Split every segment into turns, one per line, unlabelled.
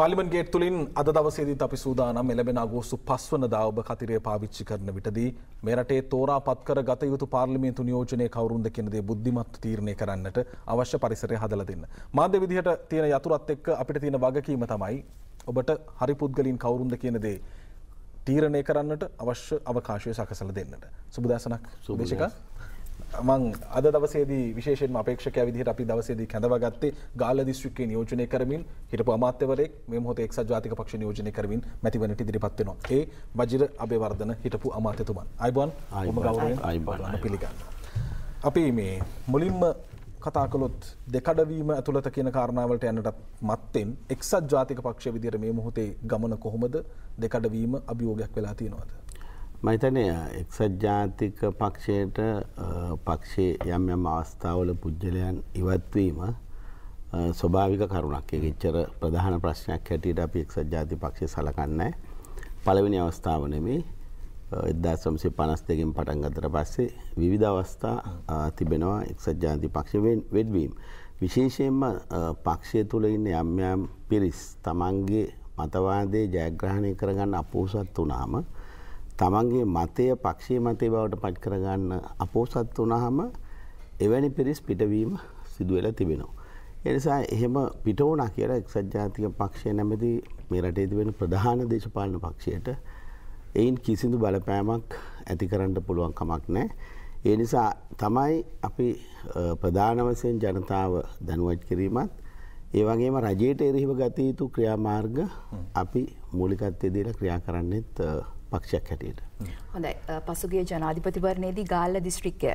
පාලිමන්ගේ තුළින් අද දවසේදීත් අපි සූදානම් එලබෙන අගෝස්තු පස්වනදා ඔබ කතිරය පාවිච්චි කරන විටදී මෙරටේ තෝරා පත්කර ගත යුතු පාර්ලිමේන්තු නියෝජනය කවරුන්ද කෙනදේ බුද්ධිමත් තීරණය කරන්නට අවශ්‍ය පරිසරය හදල දෙන්න. මාධ්‍ය විදිහට තියෙන යතුරත් එක්ක අපිට තියෙන වගකීම තමයි ඔබට හරි පුද්ගලින් කවරුන්ද කියනදේ තීරණය කරන්නට අවශ්‍ය අවකාශය සකසල දෙන්නට. සුබදසනක් සුභේෂක මං අද දවසේදී විශේෂෙන් අපේක්ෂකය විදිහට අපි දවසේදී කැඳවගත්තේ ගාල දිස්ත්‍රික්කේ නියෝජනය කරමින් හිටපු අමාත්‍යවරයෙක් මේ මොහොතේ එක්සත් ජාතික පක්ෂ නියෝජනය කරමින් මැතිවරණයට ඉදිරිපත් වෙනවා. ඒ වජිර අබේවර්ධන හිටපු අමාත්‍යතුමන්. අයබෝන් ඔබ ගෞරවයෙන් අයබෝන් පිළිගන්න. අපි මේ මුලින්ම කතා කළොත් දෙකඩවීම ඇතුළත කියන කාරණාවලට යනට මත්තෙන් එක්සත් ජාතික පක්ෂ විදිර මේ මොහොතේ ගමන කොහොමද දෙකඩවීම අභියෝගයක් වෙලා තියෙනවාද.
මහිතනය එක්සත් ජාතික පක්ෂයට පක්ෂේ යම් යම් අවස්ථාවල පුද්ගලයන් ඉවත්වීම ස්වභාවික කරුණක් ච්චර ප්‍රධාන ප්‍රශ්නයක් හැටියට අපි එක්සත් ජාති පක්ෂය සලකන්නෑ පළවෙනි අවස්ථාව නෙමේ එදදාසම්සේ පනස් දෙකින් පටන් ගතර පස්සේ විවිධ අවස්ථා තිබෙනවා එක්සත් ජාති පක්ෂවෙන් වෙඩවීම්. විශේෂයෙන්ම පක්ෂය තුළ ඉන්න යම්යම් පිරිස් තමන්ගේ මතවාදේ ජයග්‍රහණය කරගන්න අපූසත් වනාම තමන්ගේ මතය පක්ෂී මතය බවට පට් කරගන්න අපෝසත් වනහම එවැනි පිරිස් පිටවීම සිදුවෙලා තිබෙනවා. එනිසා එහෙම පිටවුණ කියර එක්සජාතික පක්ෂය නැමති මේ රටේති වෙන ප්‍රධාන දේශපාලන පක්ෂයට එයින් කිසිදු බලපෑමක් ඇති කරන්න පුළුවන් කමක් නෑ. ඒ නිසා තමයි අපි ප්‍රධාන වසයෙන් ජනතාව දැනුවත් කිරීමත් ඒ වගේම රජයට එරහිව ගත යුතු ක්‍රියාමාර්ග අපි මූලිකත්ය දේලා ක්‍රියා කරන්නෙත් පක්ෂයක් හැටියට.
හොඳයි පසුගේ ජනාධිපතිවරණයේදී ගාල්ල දිස්ත්‍රික්කය.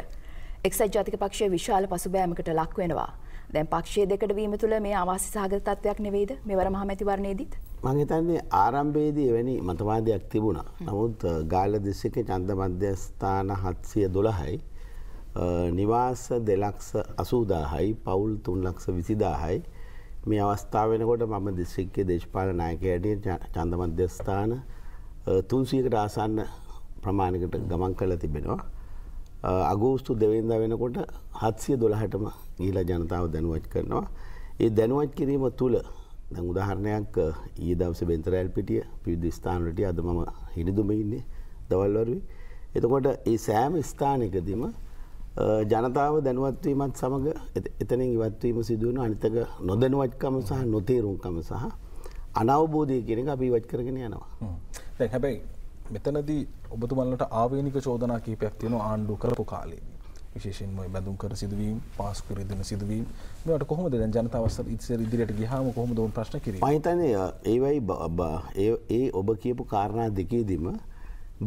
එක්සත් ජාතික පක්ෂය විශාල පසුබෑමකට ලක්වෙනවා. දැන් පක්ෂය දෙකට වීම තුළ මේ අවාසි සාගත තත්වයක් නෙවෙයිද මෙවර මහමැතිවරණයේදීත්.
මංහිතන්නේ ආරම්භේදී එවැනි මතවාදයක් තිබුණා. නමුත් ගාල දිස්සික චන්ද මධ්‍යස්ථාන හත්සිය දොළහයි. නිවාස දෙලක්ස අසූදාහයි පවුල් තුන්ලක්ස විසිදාහයි මේ අවස්ථාවෙනකොට මම දිස්සික්කේ දේශපාල නායකයට චන්දමධ්‍යස්ථාන තුන්සියකට ආසන්න ප්‍රමාණකට ගමන් කළ තිබෙනවා. අගෝස්තු දෙවෙන්ද වෙනකොට හත්සිය දොළහටම ගීලා ජනතාව දැනුවත් කරනවා. ඒ දැනුවත් කිරීම තුළ දැන් උදාහරණයක් ඒ දවස බෙන්තරඇල් පිටිය පිවිධ ස්ථානට අද මම හිනිදුම ඉන්නේ දවල්වරුයි. එතකොට ඒ සෑම ස්ථානකදීම ජනතාව දැනුවත්වීමත් සමඟ එතනින් ඉවත්වීම සිදුවන අනිතක නොදැනුවත්කම සහ නොතේරුම්කම සහ අනවබෝධය කෙනෙක් අපි වච් කරගෙන යනවා
දැ හැබැයි මෙතනදී ඔබතුමල්ලට ආවේනික චෝදනා කීපයක් තියෙන ආණ්ඩු කරපු කාලේදී විශේෂෙන්ම බැඳුම් කර සිදුවීම් පාස් කරදින සිදුවීම් මෙට කොහොම දෙ ජනතාවස ඉත්සර ඉදිරියට ගහම කොහොම දවන් ප්‍රශ්න කිර
පහිතනය ඒවයි ඒ ඔබ කියපු කාරණා දෙකේදීම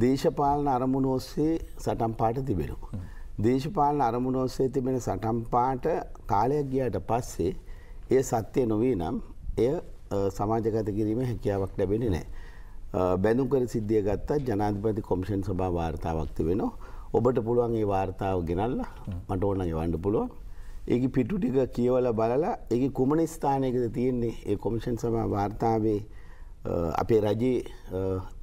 දේශපාලන අරමුණ ඔස්සේ සටම් පාට තිබෙනු. දේශපාලන අරමුණ ඔස්සේ තිබෙන සටම් පාට කාලයක් ගියට පස්සේ ඒ සත්‍යය නොවී නම් එය සමාජගත කිරීම හැකියාවක් ලැබෙන නෑ. බැඳුම්කර සිද්ධිය ගත්තා ජනාධපති කොමිෂන් සභා වාර්තාවක්ති වෙන ඔබට පුළුවන් ඒ වාර්තාව ගෙනල්ල මට ඕන යවන්ඩ පුළුවන් ඒක පිටු ටික කියවල බලලා ඒ කුමන ස්ථානයකද තියෙන්නේ ඒ කොමිෂන් සභා වාර්තාවේ අපේ රජයේ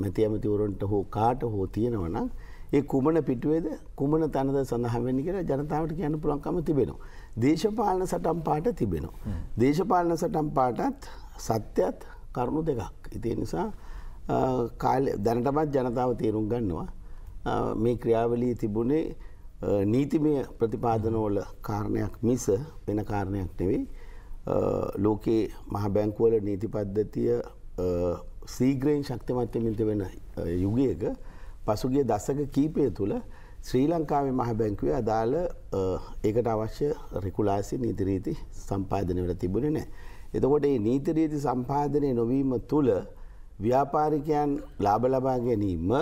මැතිඇමතිවරුන්ට හෝ කාට හෝ තියෙනවනම් ඒ කුමන පිටුවේද කුමන තනද සඳහවෙන්න කියලා ජනතාවට කියන්න පුළන්කම තිබෙනවා. දේශපාලන සටම් පාට තිබෙනවා. දේශපාලන සටම් පාටත් සත්‍යත් කරුණු දෙකක්. ඉතිය නිසා කාල දැනටමත් ජනතාව තේරුම් ගන්නවා මේ ක්‍රියාවලී තිබුණේ නීතිමය ප්‍රතිපාදනෝල කාරණයක් මිස වෙන කාරණයක් නෙවෙයි ලෝකයේ මහබැංකුවල නීති පද්ධතිය සීග්‍රයෙන් ශක්තිමත්්‍යමින්ත වෙන යුගයක පසුගේ දස්සක කීපය තුළ ශ්‍රී ලංකාවේ මහබැංකුවේ අදාළ ඒකට අවශ්‍ය රෙකුලාසි නීතිරීති සම්පාධනවල තිබුණ නෑ. එතකොට ඒ නීතිරීති සම්පාධනය නොවීම තුළ ව්‍යාපාරිකයන් ලාබ ලබා ගැනීම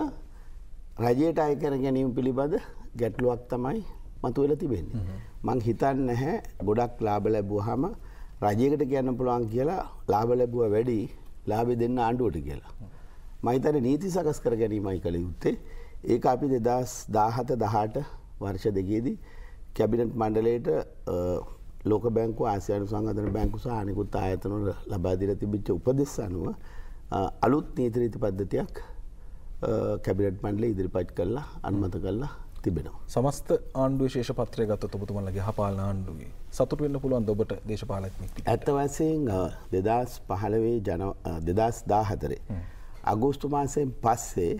රජයට අයකර ගැනීම පිළිබඳ ගැටලුවක් තමයි මතුවෙල තිබෙන්නේ. මං හිතන් නැහැ ගොඩක් ලාබ ලැබූ හම රජයකට කියන්න පුළුවන් කියලා ලාබ ලැබුව වැඩි ලාබෙ දෙන්න ආණ්ඩුවට කියලා. මහිතන නීති සකස් කර ගැනීමයි කළ යුත්තේ ඒ අපි දෙදස් දාහත දහට වර්ෂ දෙකේදී කැබිනට් මණ්ඩලයට ලෝක බැංකු ආසියනු සංගධන බැංකු සානිකුත් ආයතනොට ලබාදිර තිබිච්ච උපදෙස් අනුව අලුත් නීතරීති පද්ධතියක් කැබිරට් මන්ඩල ඉදිරිපච් කරලා අන්මත කල්ලා තිබෙනවා.
සමස්ත ආණ්ඩුව ශේෂ පත්‍රය ගත ඔබතුමල්ලගේ හපාල ආණ්ඩුවේ සතුට වෙන්න පුළුවන් ඔබට දේශපාලත්මක්
ඇත්ත වසයෙන් දෙදස් පහළවේ ජන දෙදස් දාහතරේ. අගෝස්තු මාසයෙන් පස්සේ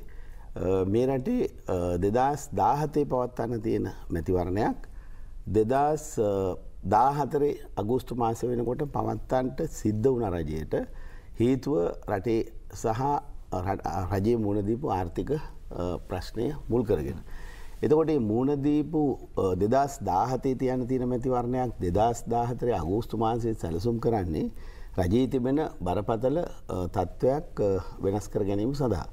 මේ රටේ දෙදස් දාහතේ පවත්වන්න තියෙන මැතිවරණයක් දෙදස් දාහතරේ අගෝස්තු මාස වෙනකොට පවත්තන්ට සිද්ධ වුණ රජයට හේතුව රටේ සහ රජයේ මුණදීපු ආර්ථික ප්‍රශ්නය මුල් කරගෙන. එතකොට මූුණදීපු දෙදස් දාහතේ තියන තින මැතිවරණයක් දෙදස් දාහතරේ අගෝස්තු මාන්සේ සැලසුම් කරන්නේ රජී තිබෙන බරපතල තත්ත්වයක් වෙනස් කර ගැනීම සඳහා.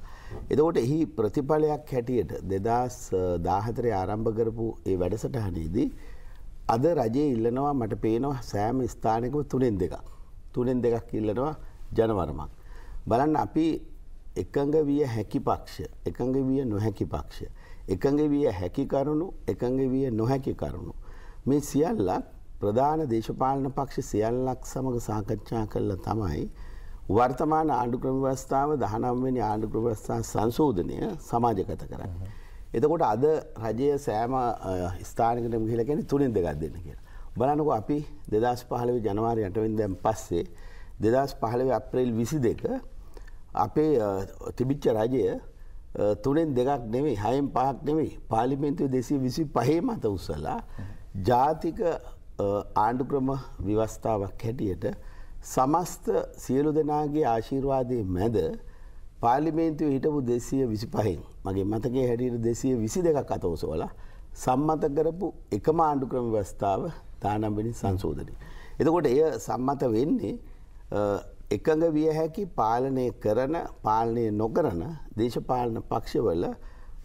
එතකොට එහි ප්‍රතිඵලයක් හැටියට දෙදස් දාහතරේ ආරම්භ කරපු ඒ වැඩසටහනේදී අද රජය ඉල්ලනවා මට පේනවා සෑම ස්ථානකම තුනෙන් දෙක. තුනෙන් දෙකක් ඉල්ලනවා ජනවරමක්. බලන්න අපි එකඟ විය හැකි පක්ෂ එකඟ විය නොහැකි පක්ෂ. එකඟ විය හැකි කරුණු එකඟ විය නොහැකි කරුණු. මේ සියල්ලක් ප්‍රධාන දේශපාලන පක්ෂ සියල්ලක් සමඟ සාකච්ඡා කරලා තමයි. වර්තමාන ආණ්ඩුක්‍රම ව්‍යවස්ථාව දහනම්වෙනි ආණ්ඩුක්‍රම ව්‍යවස්ථා සංශෝධනය සමාජගත කරන්න. එතකොට අද රජය සෑම ස්ථානකට ගිලකැන තුනින් දෙකක් දෙන්න කියලා. බලනක අපි දෙදස් පහලව ජනවාරි යටවෙන් දැම් පස්සේ දෙදස් පහලව අප්‍රේල් විසි දෙක අපේ තිබිච්ච රජය තුනෙන් දෙකක් නෙවෙයි හයම් පහක් නෙවෙයි පාලිමෙන්න්තුව දෙසී විසි පහේ මත උසලා ජාතික ආණ්ඩුක්‍රම විවස්ථාවක් හැටියට සමස්ත සියලු දෙනාගේ ආශීර්වාදය මැද පාලිමේන්තුව හිටපු දෙසිය විසි පහෙන් මගේ මතකේ හැටියට දෙසිය විසි දෙකක් අතෝසෝල සම්මත කරපු එකම ආණ්ඩු ක්‍රම ව්‍යවස්ථාව තානම්බිනි සංශෝධනය. එතකොට එය සම්මත වෙන්නේ එකඟ විය හැකි පාලනය කරන පාලනය නොකරන දේශපාලන පක්ෂවල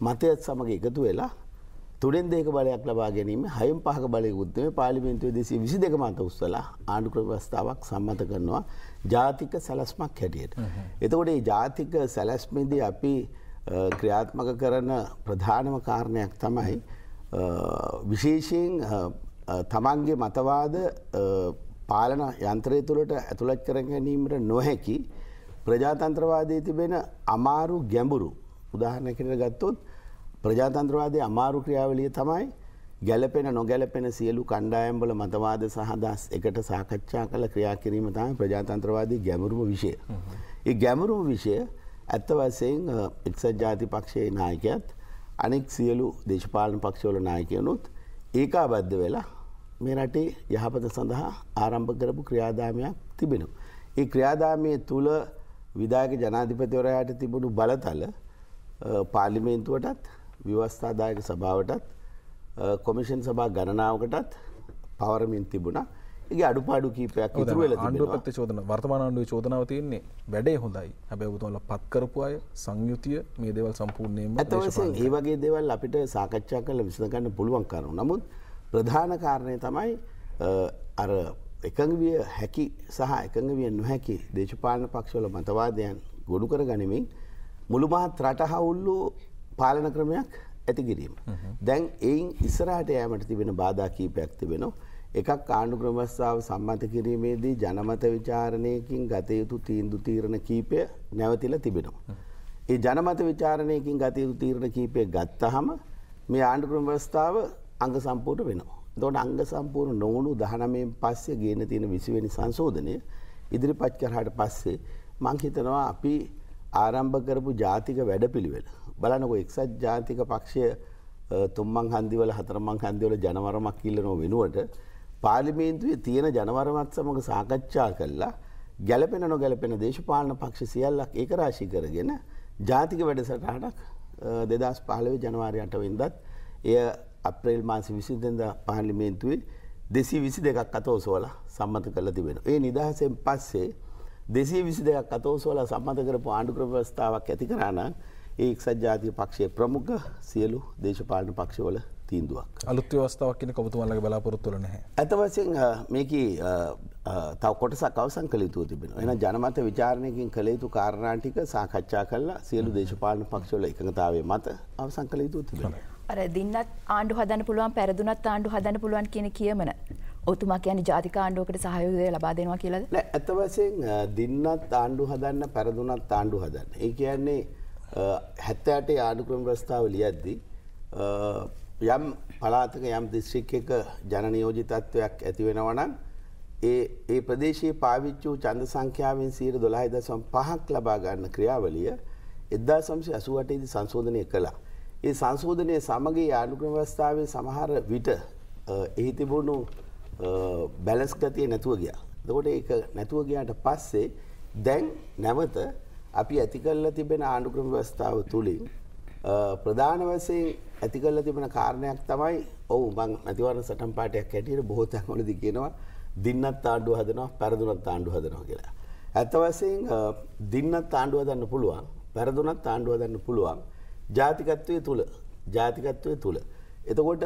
මතයත් සමඟ එකතු වෙලා තුඩෙන් දෙක බලයක් ලබා ගැනීම හයම් පහක බලය උත්තම පාලිමෙන්තුවේ දෙසි විසි දෙක මත උස්සලා ආණ්ඩුක්‍රවස්ථාවක් සම්මත කරනවා ජාතික සැලස්මක් හැටියට. එතකොට ඒ ජාතික සැලැස්මිදී අපි ක්‍රියාත්මක කරන ප්‍රධානම කාරණයක් තමයි විශේෂයෙන් තමන්ගේ මතවාද පාලන යන්ත්‍රය තුළට ඇතුළත් කර ගැනීමට නොහැකි ප්‍රජාතන්ත්‍රවාදය තිබෙන අමාරු ගැඹුරු උදාහරණකට ගත්තොත් ප්‍රජාතන්ත්‍රවාදය අමාරු ක්‍රියාවලිය තමයි ගැලපෙන නොගැලපෙන සියලු කණ්ඩායම්බල මතවාද සහදස් එකට සාකච්ඡා කළ ක්‍රියා කිරීම තමයි ප්‍රජාතන්ත්‍රවාදී ගැමුරුම විෂය. ඒ ගැමුරුම විෂය ඇත්ත වසයෙන් එක්සත් ජාති පක්ෂයේ නායකයත් අනෙක් සියලු දේශපාලන පක්ෂවල නායකයනුත් ඒකා බද්ධ වෙලා මේ රටේ යහපත සඳහා ආරම්භ කරපු ක්‍රියාදාමයක් තිබෙනු. ඒ ක්‍රියාදාමය තුළ විදායක ජනාධිපතිවරයාට තිබුණු බලතල පාලිමේන්තුවටත් ව්‍යවස්ථාදායක සභාවටත් කොමිෂන් සභා ගණනාවකටත් පවරමින් තිබුණා ඒ අඩුපාඩු කීපයක් ඉතුරුවල අන්ඩුපත්ත
චෝදන වර්තමාන අන්ඩුව චෝදනාව තියන්නේ වැඩේ හොඳයි හැබැ තුල පත්කරපු අය සංයුතිය මේ දේවල් සම්පූර්ණයම ඇතවසේ ඒ
වගේ දේවල් අපිට සාකච්ඡා කල විසඳගන්න පුළුවන් කරු නමුත් ප්‍රධාන කාරණය තමයි අර එකඟ විය හැකි සහ එකඟ විය නොහැකි දේශපාලන පක්ෂවල මතවාදයන් ගොඩු කර ගනිමින් මුළුමහත් රට හවුල්ලෝ පාලන ක්‍රමයක් ඇති කිරීම. දැන් එයින් ඉස්සරහට යෑමට තිබෙන බාධා කීපයක් තිබෙනවා. එකක් ආණ්ඩු ක්‍රමස්ථාව සම්මත කිරීමේදී ජනමත විචාරණයකින් ගත යුතු තීන්දු තීරණ කීපය නැවතිලා තිබෙනවා. ඒ ජනමත විචාරණයකින් ගත යුතු තීරණ කීපය ගත්තහම මේ ආණ්ඩු ක්‍රමවස්ථාව අංග සම්පූර්ණ වෙනවා. එතකොට අංග සම්පූර්ණ නොවුණු 19න් පස්සේ ගේන තියෙන 20 වෙනි සංශෝධනය ඉදිරිපත් කරාට පස්සේ මං හිතනවා අපි ආරම්භ කරපු ජාතික වැඩපිළිවෙල බලනකො එක්සත් ජාතික පක්ෂය තුම්මන් හන්දිවල හතරමං හන්දිවල ජනවරමක් කිල්ලනො වෙනුවට පාලිමේන්තුවේ තියෙන ජනවරමත් සමඟ සාකච්ඡා කල්ලා ගැලපෙන නො ගැලපෙන දේශපාලන පක්ෂ සියල්ලක් ඒක රාශි කරගෙන ජාතික වැඩසටහනක් දෙදස් පහලව ජනවාරයට වෙන්දත් එය අප්‍රේල් මාන්සි විසිදද පාලිමේන්තුවේ දෙසී විසි දෙකක් අතෝසෝල සම්මත කළ තිබෙන. ඒ නිදහසෙන් පස්සේ දෙසී විසි දෙයක් අතෝසෝල සම්මත කරපු ආණ්ඩුක්‍රවස්ථාවක් ඇති කරන්න ඒ එක්සත් ජාතික පක්ෂයේ ප්‍රමුඛ සියලු දේශපාලන පක්ෂවල තීන්දුවක්.
අලුත් ව්‍යවස්ථාවක් කියන කොබතුමල්ලගේ බලාපොරොත්තු වල නැහැ.
අත වශයෙන් මේකේ තව කොටසක් අවසන් කළ යුතුව තිබෙනවා. එහෙනම් ජනමත විචාරණයකින් කළ යුතු කාරණා ටික සාකච්ඡා කරලා සියලු දේශපාලන පක්ෂවල එකඟතාවය මත අවසන් කළ යුතුව තිබෙනවා. අර දින්නත්
ආණ්ඩු හදන්න පුළුවන් පෙරදුනත් ආණ්ඩු හදන්න පුළුවන් කියන කියමන ඔතුමා කියන ජාතික ආණ්ඩුවකට සහයෝගය ලබා දෙනවා කියලාද?
ඇත්තවසෙන් දින්නත් ආණ්ඩු හදන්න පෙරදුනත් ආණ්ඩු හදන්න. ඒ කියන්නේ හැත්තෑට ආඩුක්‍රම ප්‍රස්ථාව ලියද්දි. යම් පලාතක යම් දිස්ශ්‍රික්ක ජනනියෝජිතත්වයක් ඇතිවෙනවනම් ඒ ඒ ප්‍රදේශයේ පාවිච්චූ චන්ද සංඛ්‍යාවෙන් සීර දොලාහිද සම් පහක් ලබා ගන්න ක්‍රියාවලිය එදදා සම්සය අසුවටේද සංශෝධනය කළා. ඒ සංශෝධනය සමගේ ආඩුක්‍රමවස්ථාවේ සමහර විට එහිතිබුණු බැලස් ගතිය නැතුව ගියා. දකොට ඒ නැතුව ගයාට පස්සේ දැන් නැවත අපි ඇති කරලා තිබෙන ආණ්ඩුක්‍රම ව්‍යවස්ථාව තුලින් ප්‍රධාන වශයෙන් ඇති කරලා තිබෙන කාරණයක් තමයි ඔව් මං මැතිවරණ සටන් පාඩයක් හැටියට බොහෝ තැන්වලදී කියනවා දින්නත් ආණ්ඩුව හදනවා පෙරදුනත් ආණ්ඩුව හදනවා කියලා. ඇත්ත වශයෙන් දින්නත් ආණ්ඩුව හදන්න පුළුවන් පෙරදුනත් ආණ්ඩුව හදන්න පුළුවන් ජාතිකත්වයේ තුල ජාතිකත්වයේ තුල. එතකොට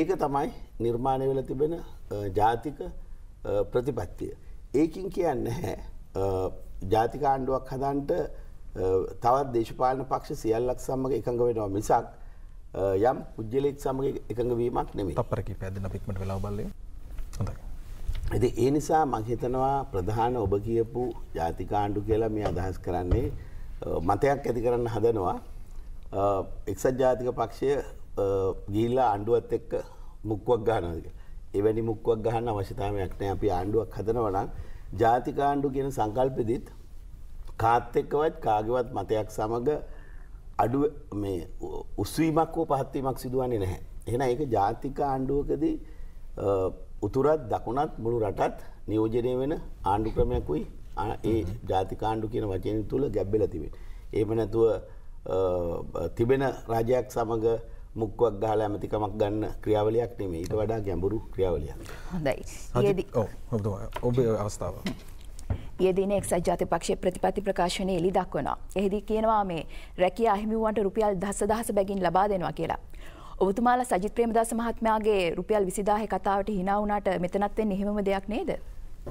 ඒක තමයි නිර්මාණය වෙලා තිබෙන ජාතික ප්‍රතිපත්තිය. ඒකින් කියන්නේ ජාතික ආණ්ඩුවක් හදන්ට තවත් දේශපාලන පක්ෂ සියල්ලක් සම්මඟ එකඟ වෙනවා මිසක් යම් පුද්ජලෙක් සමඟ එකඟවීමක් නෙමේ
පරකි පැදන පික්මට වෙලා බල්ලේ
ඇති ඒ නිසා මංහිතනවා ප්‍රධාන ඔබ කියපු ජාතිකාණ්ඩු කියලා මේ අදහස් කරන්නේ මතයක් ඇති කරන්න හදනවා එක්සත් ජාතික පක්ෂය ගිල්ලා ආණ්ඩුවත් එක්ක මුක්වක් ගානද එවැනි මුක්වක් ගහන්න අවශ්‍යතාවයක් නෑ අපි ආණ්ඩුවක් හදනවනම් ජාතිකාණ්ඩු කියන සංකල්පෙදිත් කාත් එක්කවත් කාගවත් මතයක් සමඟ අඩු උස්වීමක් වෝ පහත්වීමක් සිදුවන්නේ නැහැ. එහෙන ඒක ජාතික ආණ්ඩුවකදී උතුරත් දකුණත් මුළු රටත් නියෝජනය වෙන ආණ්ඩු ක්‍රමයක්කුයි ඒ ජාතිකාණ්ඩු කියන වචයෙන් තුළ ගැබ්බෙල තිබෙන. ඒම නැතුව තිබෙන රාජයක් සමඟ මුක්වක් ගහල ඇමතිකමක් ගන්න ක්‍රියාවලයක් නෙමේ ඊට වඩා ගැඹුරු ක්‍රියාවලිය හොඳයි හොද ඔබේ අවස්ථාව
යෙදින එක්සත් ජාතිපක්ෂයේ ප්‍රතිපත්ති ප්‍රකාශනයේ එළි දක්වනවා. එහිදී කියනවා මේ රැකියා අහිමිවන්ට රුපියල් දසදහස බැගින් ලබා දෙනවා කියලා. ඔබතුමාලා සජිත් ප්‍රේමදාස මහත්මයාගේ රුපියල් 20000 කතාවට hina වුණාට මෙතනත් වෙන්නේ එහෙමම දෙයක් නේද?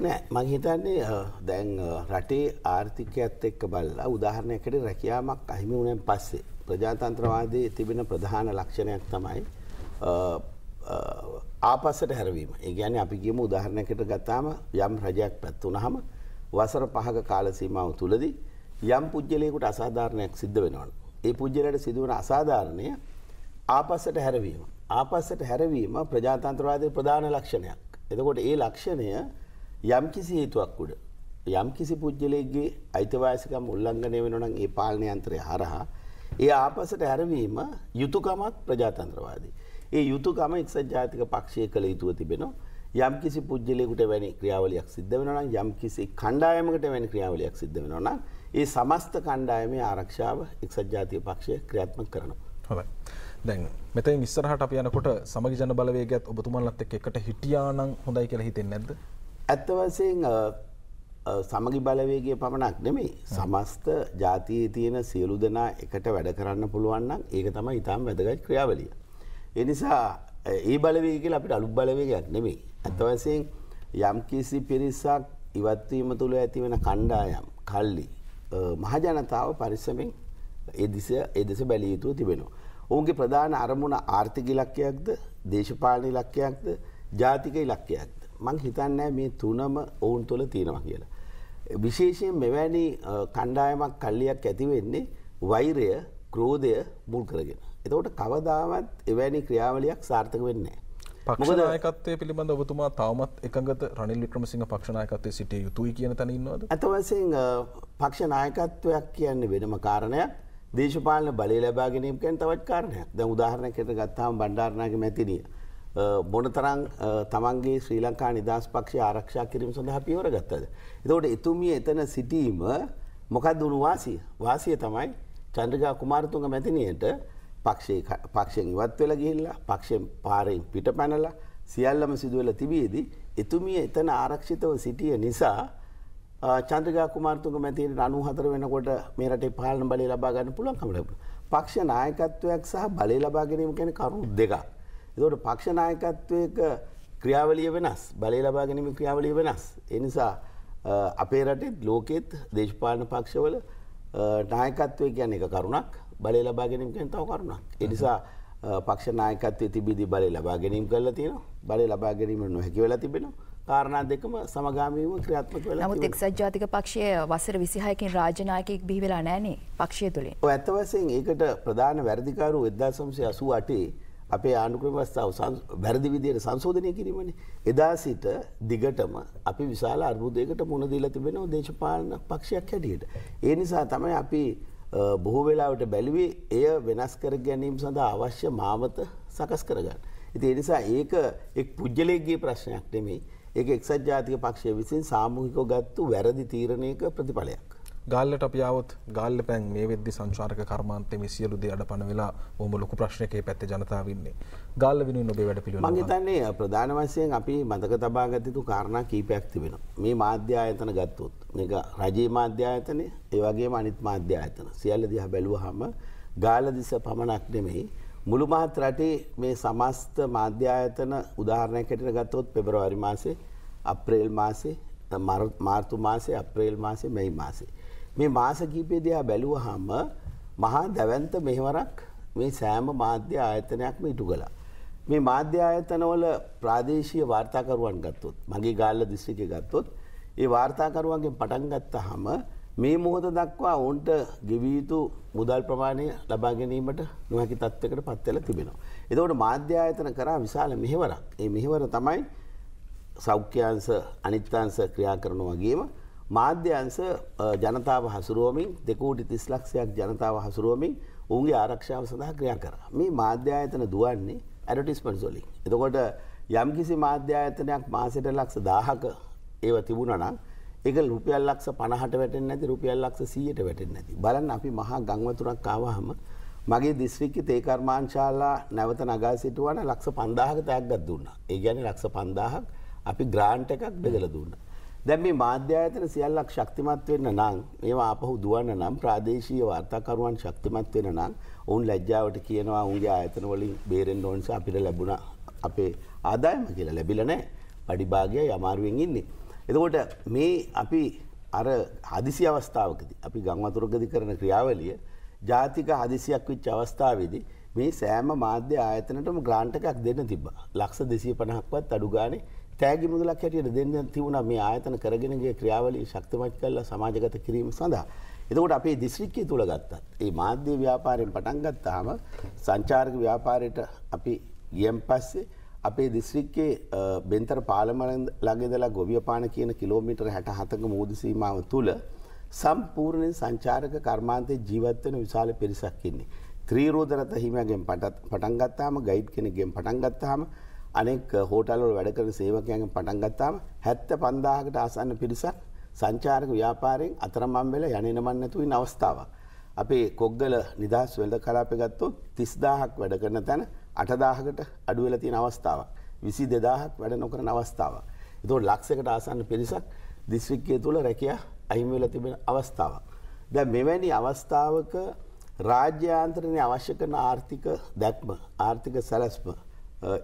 නෑ මං හිතන්නේ දැන් රටේ ආර්ථිකයත් එක්ක බලලා උදාහරණයකට රැකියාවක් අහිමි වුණාන් පස්සේ ප්‍රජාතන්ත්‍රවාදී තිබෙන ප්‍රධාන ලක්ෂණයක් තමයි ආපස්සට හැරවීම. ඒ කියන්නේ අපි කියමු උදාහරණයකට ගත්තාම යම් රජයක් පැත්තුනහම වසර 5ක කාල සීමාව තුලදී යම් පුජ්‍යලයකට අසාධාරණයක් සිද්ධ වෙනවනේ. ඒ පුජ්‍යලයට සිදුවන අසාධාරණය ආපස්සට හැරවීම. ආපස්සට හැරවීම ප්‍රජාතන්ත්‍රවාදයේ ප්‍රධාන ලක්ෂණයක්. එතකොට ඒ ලක්ෂණය යම් කිසි හේතුවක් උඩ යම් කිසි පුජ්‍යලයකගේ අයිතිවාසිකම් උල්ලංඝනය වෙනවා නම් ඒ පාලන යන්ත්‍රය හරහා ඒ ආපසට හැරවීම යුතුකමත් ප්‍රජාතන්ත්‍රවාදී. ඒ යුතුකම එක්සත් ජාතික පක්ෂය කළ යුතුව තිබෙනවා. යම් කිසි පුද්ගලයකුට වැනි ක්‍රියාවලියක් සිද්ධ වෙනවා නම් යම් කිසි කණ්ඩායමකට වැනි ක්‍රියාවලියක් සිද්ධ වෙනවා නම් ඒ සමස්ත කණ්ඩායමේ ආරක්ෂාව එක්සත් ජාතික පක්ෂය ක්‍රියාත්මක කරනවා.
හොඳයි. දැන් මෙතෙන් ඉස්සරහට අපි යනකොට සමගි ජන බලවේගයත් ඔබතුමන්ලත් එක්ක එකට හිටියානම් හොඳයි කියලා හිතෙන්නේ නැද්ද?
ඇත්ත වශයෙන් සමගි බලවේගේ පමණක් නෙමේ සමස්ත ජාතියේ තියෙන සියලු දෙනා එකට වැඩ කරන්න පුළුවන්නම් ඒක තම ඉතාම් වැදගත් ක්‍රියාවලිය. එනිසා ඒ බලවේගල අපිට අලු බලවේගයක් නෙමේ. ඇතවසෙන් යම්කිසි පිරිසක් ඉවත්වීම තුළ ඇතිවෙන කණ්ඩායම් කල්ලි මහජනතාව පරිස්සමෙන් එදිස එදෙස බැලියයුතුව තිබෙනවා. ඔවුන්ගේ ප්‍රධාන අරමුණ ආර්ථික ඉලක්කයක්ද දේශපාලන ඉලක්කයක්ද ජාතික ඉලක්කයක්ද. මං හිතන්නෑ මේ තුනම ඔවුන් තුළ තියෙනවා කියලා. විශේෂයෙන් මෙවැනි කණ්ඩායමක් කල්ලියක් ඇතිවෙන්නේ වෛරය ක්‍රෝධය මුල් කරගෙන. එතවට කවදාවත් එවැනි ක්‍රියාවලයක් සාර්ථක වෙන්නේ. පක්ෂනායකත්වය
පිළිබඳ ඔබතුමා තවමත් එකගත රනිල් වික්‍රමසිංහ
පක්ෂනායකත්වය සිටිය යුතුයි කියන තනින්වද. ඇතවසෙන් පක්ෂනායකත්වයක් කියන්නේ වෙනම කාරණයක් දේශපාලන බලය ලබා ගැනීම කැන් තවත් කාරණයක් ද උදාහරණ කට ගත්තාම බණ්ඩාරණයක මැතිනිය. බොනතරං තමන්ගේ ශ්‍රී ලංකා නිදස් පක්ෂ ආරක්ෂා කිරීම සඳහා පියවර ගත්තද. එතෝට එතුමිය එතන සිටීම මොකක් දුණු වාසිය වාසිය තමයි චන්ද්‍රගා කුමාරතුන්ග මැතිනයට පක්ෂයෙන් ඉවත් වෙල ගිහිල්ලා පක්ෂෙන් පාරයෙන් පිට පැනලා සියල්ලම සිදුවල තිබියදී එතුමිය එතන ආරක්ෂිතව සිටිය නිසා චන්ද්‍රගා කුමාරතුන්ග මැතිනට අනු හතර වෙනකොට මේ රටේ පාලන බලය ලබා ගන්න පුළුවන්කම ලැබුණා. පක්ෂ නායකත්වයක් සහ බලය ලබා ගැනීම ගැන කරුණු දෙකක්. එතට පක්ෂ නායකත්වයක ක්‍රියාවලිය වෙනස් බලය ලබා ගැනීම ක්‍රියාවලිය වෙනස්. එනිසා අපේ රටෙත් ලෝකෙත් දේශපාලන පක්ෂවල නායකත්වය ගැන එක කරුණක් බලය ලබා ගැනීමෙන් තව කරුණක්. එනිසා පක්ෂ නායකත්වය තිබිදි බලය ලබා ගැනීම කරලා තියෙන බලය ලබා ගැනීම නොහැකි වෙලා තිබෙනවා කාරණා දෙකම සමගාමීව ක්‍රියාත්මක වෙලා නමුත්
එක්සත් ජාතික පක්ෂය වසර 26කින් රාජනායකයෙක් බිහි වෙලා නැහනේ
පක්ෂය තුලින්. ඔය ඇත්ත වශයෙන් ඒකට ප්‍රධාන වැඩිකාරු 1988 අපේ ආණඩුක්‍රම වස්ථාව වැරදි විදියට සංශෝධනය කිරීමන. එදා සිට දිගටම අපි විශාල අර්බුදයකට මුණදීල තිබෙනවා දේශපාලන පක්ෂයක් හැටියට. ඒ නිසා තමයි අපි බොහෝ වෙලාවට බැලිවේ එය වෙනස් කර ගැනීම සඳහා අවශ්‍ය මාවත සකස් කරගන්න. ඉති එනිසා ඒක එක් පුද්ජලේගේ ප්‍රශ්නයක් නෙමේ ඒ එක්සත් ජාතික පක්ෂය විසින් සාමූහිකෝ ගත්තු වැරදි තීරණයක ප්‍රතිඵලයක්.
ගල්ලට අපියාවත් ගල්ල පැන් මේ වෙද්දි සංචාරක කර්මාන්තය මේ සියලු දේ අඩපන වෙලා බොහොම ලොකු ප්‍රශ්නයකේ පැත්තේ ජනතාව ඉන්නේ. ගල්ල වෙනුවෙන් ඔබේ වැඩ පිළිවෙල. මම
හිතන්නේ ප්‍රධාන වශයෙන් අපි මතක තබා ගත යුතු කාරණා කීපයක් තිබෙනවා. මේ මාධ්‍ය ආයතන ගත්තොත් මේක රජයේ මාධ්‍ය ආයතනේ, ඒ වගේම අනිත් මාධ්‍ය ආයතන. සියල්ල දිහා බැලුවහම ගාල්ල දිස පමණක් නෙමෙයි මුළු මහත් රටේ මේ සමස්ත මාධ්‍ය ආයතන උදාහරණයක් හැටියට ගත්තොත් පෙබරවාරි මාසේ, අප්‍රේල් මාසේ, මාර්තු මාසේ, අප්‍රේල් මාසේ, මැයි මාසේ මේ මාස කීපේ දෙයා බැලුවහම මහා දැවන්ත මෙහෙවරක් මේ සෑම මාධ්‍ය ආයතනයක්ම ඉටු කළා. මේ මාධ්‍ය ආයතනවල ප්‍රාදේශීය වාර්තාකරුවන් ගත්තොත් මගේ ගාල්ල දිස්ත්‍රික්කය ගත්තොත් ඒ වාර්තාකරුවන්ගෙන් පටන් ගත්තාම මේ මොහොත දක්වා ඔවුන්ට ගෙවිය යුතු මුදල් ප්‍රමාණය ලබා ගැනීමට නොහැකි තත්වයකට පත් වෙලා තිබෙනවා. එතකොට මාධ්‍ය ආයතන කරා විශාල මෙහෙවරක්. ඒ මෙහෙවර තමයි සෞඛ්‍යාංශ අනිත්‍යාංශ ක්‍රියා කරනවා වගේම මාධ්‍යංශ ජනතාව හසුරුවමින් දෙකෝටි තිස් ලක්ෂයක් ජනතාව හසුරුවමින් උන්ගේ ආරක්ෂාව සඳහා ක්‍රියා කර මේ මාධ්‍යායතන දුවන්නේ ඇඩටිස්මට සොලින් එතකොට යම්කිසි මාධ්‍යායතනයක් මාසට ලක්ෂ දාහක ඒව තිබුණනම් එක රුපියල් ලක්ෂ පණහට වැටෙන් ඇති රුපියල් ලක්ෂ සීයට වැටෙන් නැති බලන්න අපි මහා ගංවතුරක් කාවහම මගේ දිස්ත්‍රික්ක තේකර්මාංශාලා නැවත නගා සිටුවන ලක්ෂ පන්දාහක තෑග්ගත් දුන්න ඒ ගැන ලක්ෂ පන්දාහක් අපි ග්‍රාන්ට් එකක් බෙදල දුන්න දැන් මේ මාධ්‍ය ආයතන සියල්ලක් ශක්තිමත් වෙන්න නම් ඒවා ආපහු දුවන්න නම් ප්‍රාදේශීය වාර්තාකරුවන් ශක්තිමත් වෙන්න නම් ඔවුන් ලැජ්ජාවට කියනවා ඔවුන්ගේ ආයතන වලින් බේරෙන්න ඕන නිසා අපිට ලැබුණා අපේ ආදායම කියලා ලැබිලා නැහැ. පඩි භාගයයි අමාරුවෙන් ඉන්නේ. එතකොට මේ අපි අර හදිසි අවස්ථාවකදී අපි ගම් වතුරකදී කරන ක්‍රියාවලිය ජාතික හදිසියක් වෙච්ච අවස්ථාවේදී මේ සෑම මාධ්‍ය ආයතනටම ග්‍රාන්ට් එකක් දෙන්න තිබ්බා. ලක්ෂ 250ක්වත් අඩු ගානේ තෑගි මුදලක් හැටියට දෙන්න තිබුණා මේ ආයතන කරගෙනගේ ක්‍රියාවලිය ශක්තිමත් කරලා සමාජගත කිරීම සඳහා. එතකොට අපේ දිස්ත්‍රික්කය තුල ගත්තත් මේ මාධ්‍ය ව්‍යාපාරයෙන් පටන් ගත්තාම සංචාරක ව්‍යාපාරයට අපි ගියන් පස්සේ අපේ දිස්ත්‍රික්කයේ බෙන්තර පාලමන ළඟ ඉඳලා ගොවියපාන කියන කිලෝමීටර් 67ක මුහුදු සීමාව තුල සම්පූර්ණ සංචාරක කර්මාන්තයේ ජීවත් වෙන විශාල පිරිසක් ඉන්නේ. ත්‍රිරෝද රත හිමියගෙන් පටන් ගත්තාම ගයිඩ් කෙනෙක්ගෙන් පටන් ගත්තාම අනෙක් හෝටල්වල වැඩ කරන සේවකයන්ගෙන් පටන් ගත්තාම 75000කට ආසන්න පිරිසක් සංචාරක ව්‍යාපාරයෙන් අතරමං වෙලා යන්නේනමන් නැතු වෙන අවස්ථාවක්. අපේ කොග්ගල නිදහස් වෙළඳ කලාපය ගත්තොත් 30000ක් වැඩ කරන තැන 8000කට අඩු වෙලා තියෙන අවස්ථාවක්. 22000ක් වැඩ නොකරන අවස්ථාවක්. ඒතකොට ලක්ෂයකට ආසන්න පිරිසක් දිස්ත්‍රික්කය තුල රැකියා අහිමි වෙලා තිබෙන අවස්ථාවක්. දැන් මෙවැනි අවස්ථාවක රාජ්‍යාන්තරණය අවශ්‍ය කරන ආර්ථික දැක්ම ආර්ථික සැලැස්ම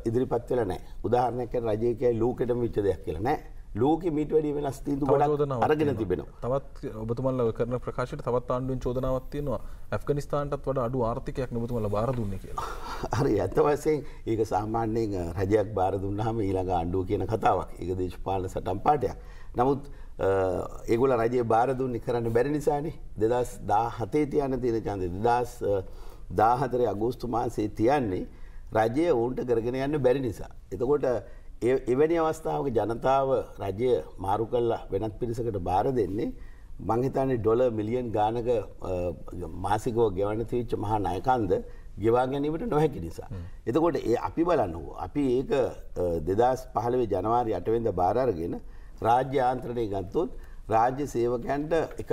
ඉදිරිපත් වෙලා නෑ උදාහරණයක් රජයක ලෝකෙට විච්ච දෙයක් කියලා නෑ ලෝක මිට වැඩි වෙනස් තීතු ගොඩක් අරගෙන තිබෙනවා
තවත් ඔබතුමල්ල කරන ප්‍රකාශයට තවත් ආණ්ඩුවෙන් චෝදනාවක් තියෙනවා ඇෆ්ගනිස්තාන්ටත් වඩා අඩු ආර්ථිකයක් ඔබතුමල්ල බාර දුන්නේ
කියලා හරි ඇත්ත වශයෙන් ඒක සාමාන්‍යයෙන් රජයක් බාර දුන්නාම ඊළඟ ආණ්ඩුව කියන කතාවක් ඒක දේශපාලන සටන් පාඩයක් නමුත් ඒගොල්ල රජයේ බාර දුන්නේ කරන්න බැරි නිසානේ 2017 තියන තියෙන ඡන්දය 2014 අගෝස්තු මාසයේ තියන්නේ රජය ඔවුන්ට කරගෙන යන්න බැරි නිසා. එතකොට එවැනි අවස්ථාවක ජනතාව රජය මාරු කල්ලා වෙනත් පිරිසකට බාර දෙන්නේ මංහිතන්නේ ඩොල මිලියන් ගානක මාසිකෝ ගෙවන තිවිච්ච මහා නයකන්ද ගෙවා ගැනීමට නොහැකි නිසා. එතකොට ඒ අපි බලන්න වූ. අපි ඒක දෙදස් පහළවේ ජනවාරි අටවෙන්ද බාරගෙන රාජ්‍ය ආන්ත්‍රණය ගත්තුත් රාජ්‍ය සේවකන්ට එක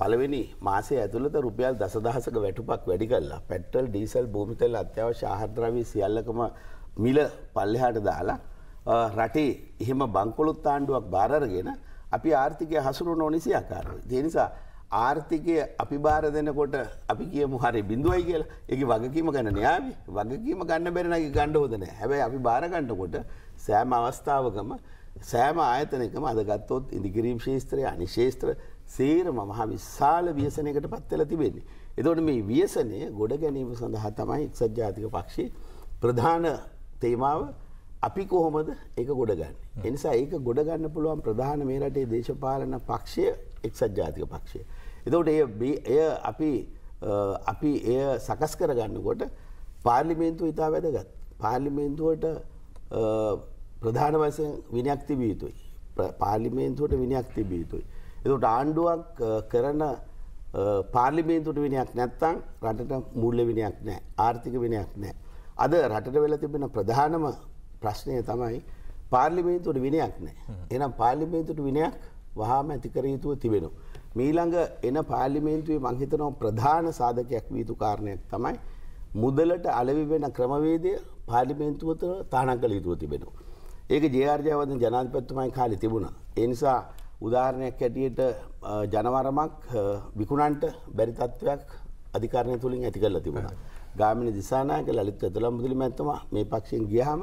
පළවෙනි මාසේ ඇතුළත රුපියල් දසදහසක වැටුපක් වැඩි කල්ලා පෙට්ටල් ඩීසල් භූමිතල් අත්‍යව ශාහද්‍රවී සියල්ලකම මිල පල්ලෙහාට දාලා රටේ එහෙම බංකොලොත් ආණ්ඩුවක් බාරගෙන අපි ආර්ථිකය හසුරු නොනිසි ආකාරව. දෙනිසා ආර්ථිකය අපි බාර දෙනකොට අපි කියමු හරි බිඳුවයි කියලා එක වගකීම ගන්න නයාවි වගකීම ගන්න බැරනගේ ගණ්ඩ හොදන හැබැයි අපි බාරගණ්ඩකොට සෑම අවස්ථාවකම සෑම ආයතනකම අදගත්තොත් ඉදිකිරීම් ශේත්‍රය අනිශේත්‍ර සේරම මහා විශාල වියසනයකට පත්වෙල තිබෙන්නේ. එතවට මේ වියසනය ගොඩ ගැනීම සඳහා තමයි එක්සජාතික පක්ෂි ප්‍රධාන තේමාව අපි කොහොමද ඒක ගොඩගන්න. එනිසා ඒක ගොඩගන්න පුළුවන් ප්‍රධාන මේ රටේ දේශපාලන පක්ෂය එක්සජාතික පක්ෂය. එතවට එය එය අපි අපි එය සකස් කරගන්නකොට පාර්ලිමේන්තු ඉතා වැදගත්. පාර්ලිමේන්තුවට ප්‍රධාන වසයෙන් විනයක් තිබිය යුතුයි. පාර්ලිමේන්තුවට විනයක් තිබිය යුතුයි. එතුට ආණ්ඩුවක් කරන පාර්ලිමේන්තුට විනයක් නැත්තං රටට මුල්ල විනයක් නෑ ආර්ථික විනයක් නෑ. අද රටට වෙල තිබෙන ප්‍රධානම ප්‍රශ්නය තමයි පාර්ලිමේන්තුට විනයක් නෑ. එනම් පාර්ලිමේන්තුට විනයක් වහාම ඇතිකර යුතුව තිබෙනු. මීළඟ එන පාර්ලිමේන්තුවේ මංහිතනව ප්‍රධාන සාධකයක් වීතු කාරණයක් තමයි. මුදලට අලවි වෙන ක්‍රමවේදය පාර්ලිමේන්තුවතර තානක් කළ යුතුව තිබෙනවා. ඒක ජයාර්ජයවදන ජනාධිපත්තුමයි කාලි තිබුණ. එනිසා උදාහරණයක් හැටියට ජනවරමක් විකුණන්ට බැරිතත්වයක් අධිකාරණය තුළින් ඇති කරලා තිබුණ. ගාමිණ දිසානාක ලලිත් ඇතුළම් බුදුලි මැත්තම මේ පක්ෂෙන් ගියහම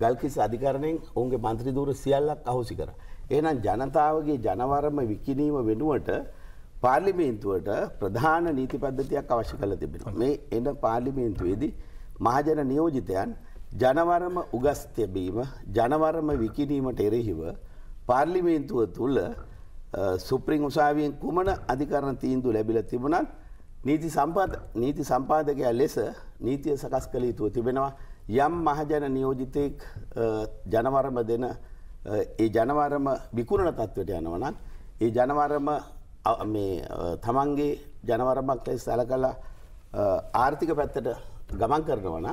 ගල්කිස් අධිකරණයෙන් ඔුන්ගේ මන්ත්‍රී දූර සියල්ලක් අහෝසි කර. එනම් ජනතාවගේ ජනවරම විකිනීම වෙනුවට පාර්ලිමේන්තුවට ප්‍රධාන නීති පද්ධතියක් අවශ්‍ය කල තිබෙන. මේ එන පාර්ලිමේන්තුවේදී මහජන නියෝජිතයන් ජනවරම උගස් තැබීම ජනවරම විකිනීමට එරෙහිව පාර්ලිමේන්තුව තුළ සුප්‍රිං උසාවියෙන් කුමන අධිකරණ තීන්දු ලැබිල තිබුණත් නීති නීති සම්පාදකයා ලෙස නීතිය සකස් කළ යුතුව තිබෙනවා යම් මහජන නියෝජිතයෙක් ජනවරම දෙන ඒ ජනවරම විකුණන තත්ත්වට යනවනත් ඒ ජනවරම තමන්ගේ ජනවරමක් ලෙස සැල කලා ආර්ථික පැත්තට ගමන් කරනවන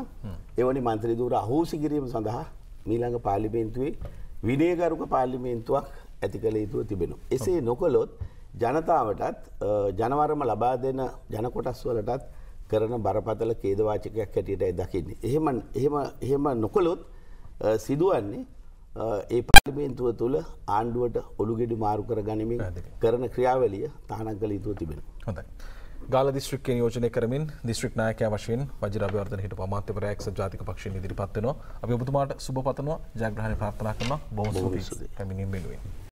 එවනි මන්ත්‍රී දුර අහෝසි කිරීම සඳහා මීළඟ පාලිමේන්තුවේ විනේගරුක පාලිමේන්තුවක් ඇති කළ යුතුව තිබෙනු. එසේ නොකළොත් ජනතාවටත් ජනවරම ලබා දෙන ජනකොටස් වලටත් කරන බරපතල කේදවාචකයක් හැටියටයි දකින්නේ. එහෙම එහෙම නොකළොත් සිදුවන්නේ ඒ පාලිමේන්තුව තුළ ආණ්ඩුවට ඔළුගෙඩි මාරු කර ගනිමින් කරන ක්‍රියාවලිය තහනක් කළ යුතුව තිබෙන.
හොඳයි. ගාල දිස්ත්‍රික්කය නියෝජනය කරමින් දිස්ත්‍රික් නායක වශයෙන් වජරාවර්ධන හිට පමාත්‍යවරයක් සජාතික පක්ෂ ඉදිරිපත්වනවා අපි ඔබතුමාට සුභ පතනවා ජයග්‍රහණ ප්‍රාර්ථනා කරන බොහොම සුපිසි පැමිණීම් වෙනුවෙන්.